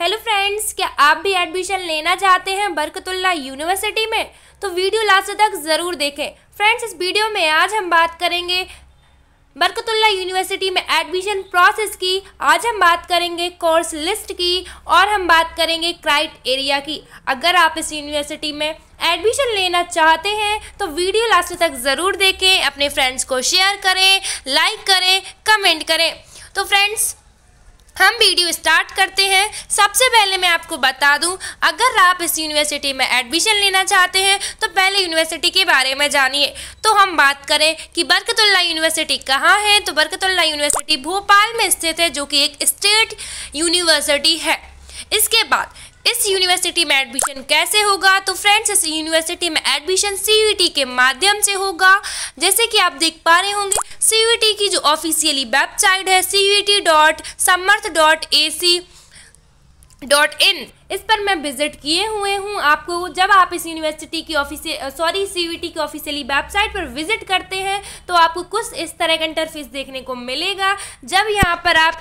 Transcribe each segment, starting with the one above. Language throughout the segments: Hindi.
हेलो फ्रेंड्स क्या आप भी एडमिशन लेना चाहते हैं बरकतुल्ला यूनिवर्सिटी में तो वीडियो लास्ट तक ज़रूर देखें फ्रेंड्स इस वीडियो में आज हम बात करेंगे बरकतुल्ला यूनिवर्सिटी में एडमिशन प्रोसेस की आज हम बात करेंगे कोर्स लिस्ट की और हम बात करेंगे क्राइट एरिया की अगर आप इस यूनिवर्सिटी में एडमिशन लेना चाहते हैं तो वीडियो लास्ट तक ज़रूर देखें अपने फ्रेंड्स को शेयर करें लाइक करें कमेंट करें तो फ्रेंड्स हम वीडियो स्टार्ट करते हैं सबसे पहले मैं आपको बता दूं अगर आप इस यूनिवर्सिटी में एडमिशन लेना चाहते हैं तो पहले यूनिवर्सिटी के बारे में जानिए तो हम बात करें कि बरकतुल्ला यूनिवर्सिटी कहाँ है तो बरकतुल्ला यूनिवर्सिटी भोपाल में स्थित है जो कि एक स्टेट यूनिवर्सिटी है इसके बाद इस यूनिवर्सिटी में एडमिशन कैसे होगा तो फ्रेंड्स इस यूनिवर्सिटी में एडमिशन सी के माध्यम से होगा जैसे कि आप देख पा रहे होंगे सी की जो ऑफिशियली वेबसाइट है C dot Samarth dot A C dot in इस पर मैं विजिट किए हुए हूँ आपको जब आप इस यूनिवर्सिटी की ऑफिसियल सॉरी टी की ऑफिशियली वेबसाइट पर विजिट करते हैं तो आपको कुछ इस तरह का इंटरफेस देखने को मिलेगा जब यहाँ पर आप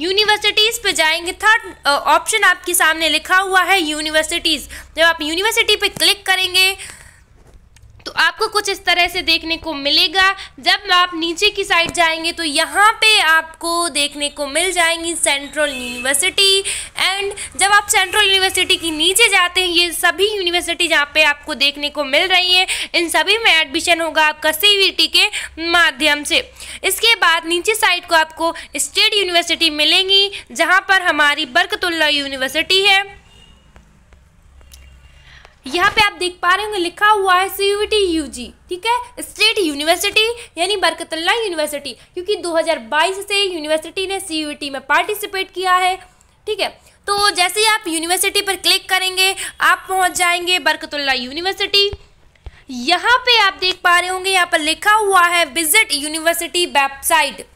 यूनिवर्सिटीज़ पे जाएंगे थर्ड ऑप्शन uh, आपके सामने लिखा हुआ है यूनिवर्सिटीज़ जब आप यूनिवर्सिटी पे क्लिक करेंगे तो आपको कुछ इस तरह से देखने को मिलेगा जब आप नीचे की साइड जाएंगे तो यहाँ पे आपको देखने को मिल जाएंगी सेंट्रल यूनिवर्सिटी एंड जब आप सेंट्रल यूनिवर्सिटी की नीचे जाते हैं ये सभी यूनिवर्सिटी जहाँ पे आपको देखने को मिल रही है इन सभी में एडमिशन होगा आपका सी e के माध्यम से इसके बाद नीचे साइड को आपको स्टेट यूनिवर्सिटी मिलेंगी जहाँ पर हमारी बरकतुल्ला यूनिवर्सिटी है यहाँ पे आप देख पा रहे होंगे लिखा हुआ है C U T U G ठीक है स्टेट यूनिवर्सिटी यानी बरकतल्ला यूनिवर्सिटी क्योंकि 2022 से यूनिवर्सिटी ने सी यू टी में पार्टिसिपेट किया है ठीक है तो जैसे ही आप यूनिवर्सिटी पर क्लिक करेंगे आप पहुँच जाएंगे बरकतुल्ला यूनिवर्सिटी यहाँ पे आप देख पा रहे होंगे यहाँ पर लिखा हुआ है विजिट यूनिवर्सिटी वेबसाइट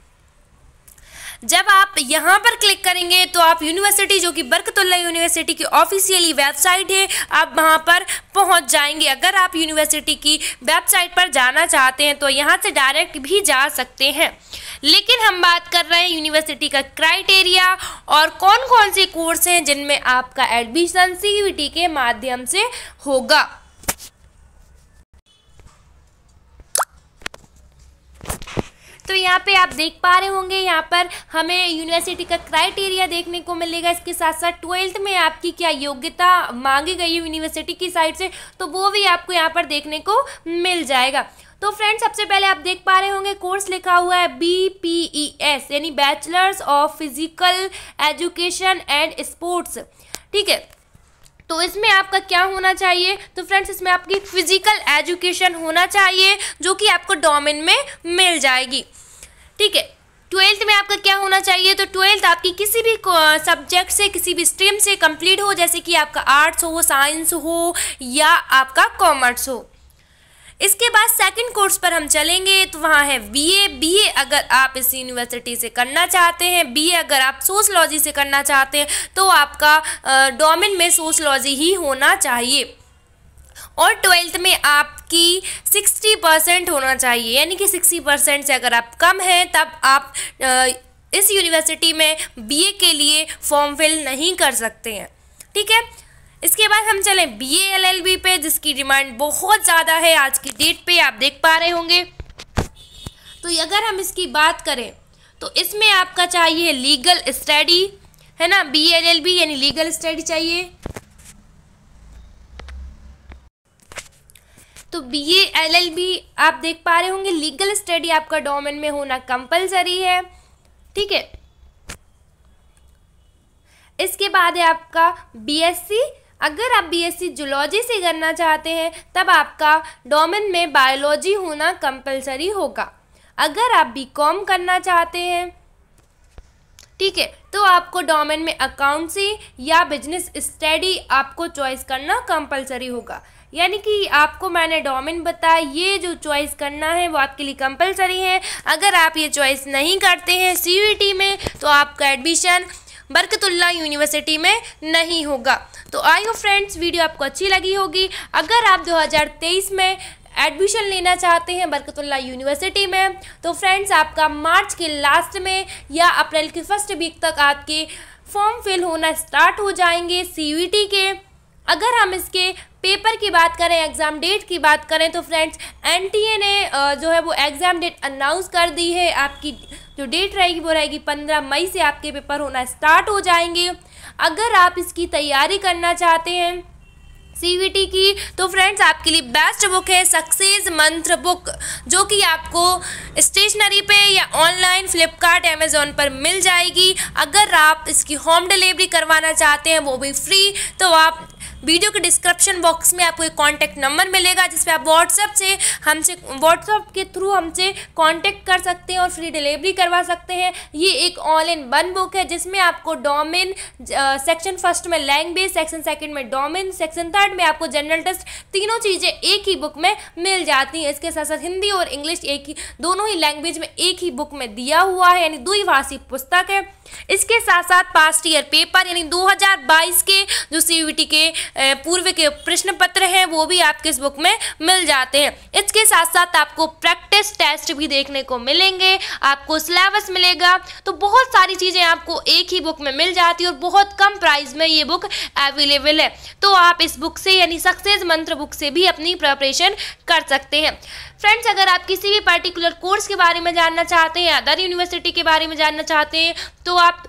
जब आप यहाँ पर क्लिक करेंगे तो आप यूनिवर्सिटी जो कि बरकतुल्ला यूनिवर्सिटी की ऑफिशियली वेबसाइट है आप वहाँ पर पहुँच जाएंगे अगर आप यूनिवर्सिटी की वेबसाइट पर जाना चाहते हैं तो यहाँ से डायरेक्ट भी जा सकते हैं लेकिन हम बात कर रहे हैं यूनिवर्सिटी का क्राइटेरिया और कौन कौन से कोर्स हैं जिनमें आपका एडमिशन सी के माध्यम से होगा तो यहाँ पे आप देख पा रहे होंगे यहाँ पर हमें यूनिवर्सिटी का क्राइटेरिया देखने को मिलेगा इसके साथ साथ ट्वेल्थ में आपकी क्या योग्यता मांगी गई है यूनिवर्सिटी की साइड से तो वो भी आपको यहाँ पर देखने को मिल जाएगा तो फ्रेंड्स सबसे पहले आप देख पा रहे होंगे कोर्स लिखा हुआ है बी पी ई एस यानी bachelors of physical education and sports ठीक है तो इसमें आपका क्या होना चाहिए तो फ्रेंड्स इसमें आपकी फिजिकल एजुकेशन होना चाहिए जो कि आपको डोमेन में मिल जाएगी ठीक है ट्वेल्थ में आपका क्या होना चाहिए तो ट्वेल्थ आपकी किसी भी सब्जेक्ट से किसी भी स्ट्रीम से कंप्लीट हो जैसे कि आपका आर्ट्स हो साइंस हो या आपका कॉमर्स हो इसके बाद सेकंड कोर्स पर हम चलेंगे तो वहाँ है बीए बीए अगर आप इस यूनिवर्सिटी से करना चाहते हैं बीए अगर आप सोशलॉजी से करना चाहते हैं तो आपका डोमिन में सोशलॉजी ही होना चाहिए और ट्वेल्थ में आप कि 60 परसेंट होना चाहिए यानी कि 60 परसेंट से अगर आप कम हैं तब आप इस यूनिवर्सिटी में बीए के लिए फॉर्म फिल नहीं कर सकते हैं ठीक है इसके बाद हम चलें बी एल एल बी पे जिसकी डिमांड बहुत ज़्यादा है आज की डेट पे आप देख पा रहे होंगे तो अगर हम इसकी बात करें तो इसमें आपका चाहिए लीगल स्टडी है ना बी एल एल बी यानी लीगल स्टडी चाहिए तो बीए एलएलबी आप देख पा रहे होंगे लीगल स्टडी आपका डोमेन में होना कंपलसरी है ठीक है इसके बाद है आपका बीएससी अगर आप बीएससी जुलॉजी से करना चाहते हैं तब आपका डोमेन में बायोलॉजी होना कंपलसरी होगा अगर आप बीकॉम करना चाहते हैं ठीक है तो आपको डोमेन में अकाउंटसी या बिजनेस स्टडी आपको चॉइस करना कंपलसरी होगा यानी कि आपको मैंने डोमिन बताया ये जो चॉइस करना है वो आपके लिए कंपलसरी है अगर आप ये चॉइस नहीं करते हैं सी में तो आपका एडमिशन बरकतुल्ला यूनिवर्सिटी में नहीं होगा तो आई हो फ्रेंड्स वीडियो आपको अच्छी लगी होगी अगर आप 2023 में एडमिशन लेना चाहते हैं बरकतुल्ला यूनिवर्सिटी में तो फ्रेंड्स आपका मार्च के लास्ट में या अप्रैल के फर्स्ट वीक तक आपके फॉर्म फिल होना स्टार्ट हो जाएंगे सी के अगर हम इसके पेपर की बात करें एग्ज़ाम डेट की बात करें तो फ्रेंड्स एन ने जो है वो एग्ज़ाम डेट अनाउंस कर दी है आपकी जो डेट रहेगी वो रहेगी पंद्रह मई से आपके पेपर होना स्टार्ट हो जाएंगे अगर आप इसकी तैयारी करना चाहते हैं सीवीटी की तो फ्रेंड्स आपके लिए बेस्ट बुक है सक्सेस मंत्र बुक जो कि आपको स्टेशनरी पे या ऑनलाइन फ्लिपकार्ट अमेज़ोन पर मिल जाएगी अगर आप इसकी होम डिलीवरी करवाना चाहते हैं वो भी फ्री तो आप वीडियो के डिस्क्रिप्शन बॉक्स में आपको एक कॉन्टैक्ट नंबर मिलेगा जिसपे आप व्हाट्सएप से हमसे व्हाट्सएप के थ्रू हमसे कॉन्टैक्ट कर सकते हैं और फ्री डिलीवरी करवा सकते हैं ये एक ऑल इन वन बुक है जिसमें आपको डोमिन सेक्शन फर्स्ट में लैंग्वेज सेक्शन सेकेंड में डोमिन सेक्शन थर्ड में आपको जनरल टेस्ट तीनों चीज़ें एक ही बुक में मिल जाती हैं इसके साथ साथ हिंदी और इंग्लिश एक ही दोनों ही लैंग्वेज में एक ही बुक में दिया हुआ है यानी द्विभाषी पुस्तक है इसके साथ साथ पास्ट ईयर पेपर यानी 2022 के जो सी के पूर्व के प्रश्न पत्र हैं वो भी आपके इस बुक में मिल जाते हैं इसके साथ साथ आपको प्रैक्टिस टेस्ट भी देखने को मिलेंगे आपको सिलेबस मिलेगा तो बहुत सारी चीज़ें आपको एक ही बुक में मिल जाती है और बहुत कम प्राइस में ये बुक अवेलेबल है तो आप इस बुक से यानी सक्सेस मंत्र बुक से भी अपनी प्रपरेशन कर सकते हैं फ्रेंड्स अगर आप किसी भी पर्टिकुलर कोर्स के बारे में जानना चाहते हैं अदर यूनिवर्सिटी के बारे में जानना चाहते हैं तो आप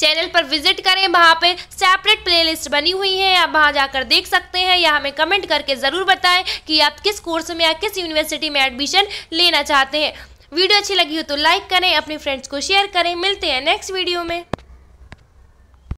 चैनल पर विजिट करें वहाँ पे सेपरेट प्लेलिस्ट बनी हुई है आप वहाँ जाकर देख सकते हैं या हमें कमेंट करके ज़रूर बताएं कि आप किस कोर्स में या किस यूनिवर्सिटी में एडमिशन लेना चाहते हैं वीडियो अच्छी लगी हो तो लाइक करें अपने फ्रेंड्स को शेयर करें मिलते हैं नेक्स्ट वीडियो में